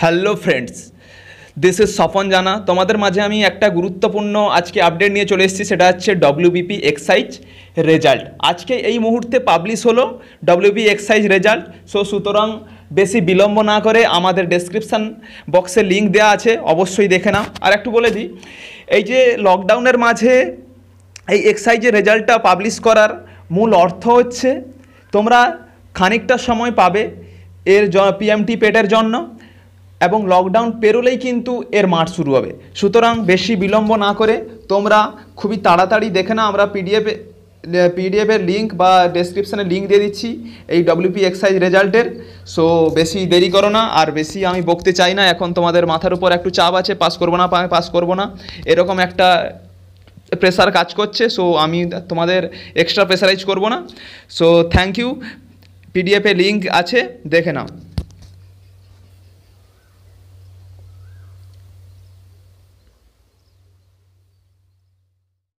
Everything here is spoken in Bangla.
hello friends this is Swapan Jana তোমাদের মাঝে আমি একটা গুরুত্বপূর্ণ আজকে আপডেট নিয়ে চলে এসেছি সেটা হচ্ছে ডব্লিউবিপি এক্সাইজ রেজাল্ট আজকে এই মুহূর্তে পাবলিশ হলো ডব্লিউবি এক্সাইজ রেজাল্ট সো সুতরাং বেশি বিলম্ব না করে আমাদের ডেসক্রিপশান বক্সে লিঙ্ক দেওয়া আছে অবশ্যই দেখে নাও আর একটু বলে দিই এই যে লকডাউনের মাঝে এই এক্সাইজের রেজাল্টটা পাবলিশ করার মূল অর্থ হচ্ছে তোমরা খানিকটা সময় পাবে এর পিএমটি পেটের জন্য এবং লকডাউন পেরোলেই কিন্তু এর মাঠ শুরু হবে সুতরাং বেশি বিলম্ব না করে তোমরা খুবই তাড়াতাড়ি দেখে না আমরা পিডিএফ পিডিএফের লিঙ্ক বা ডেসক্রিপশানে লিঙ্ক দিয়ে দিচ্ছি এই ডব্লিউপি এক্সাইজ রেজাল্টের সো বেশি দেরি করো না আর বেশি আমি বকতে চাই না এখন তোমাদের মাথার উপর একটু চাপ আছে পাস করবো না পাস করবো না এরকম একটা প্রেসার কাজ করছে সো আমি তোমাদের এক্সট্রা প্রেসারাইজ করব না সো থ্যাংক ইউ পিডিএফে লিঙ্ক আছে দেখে নাও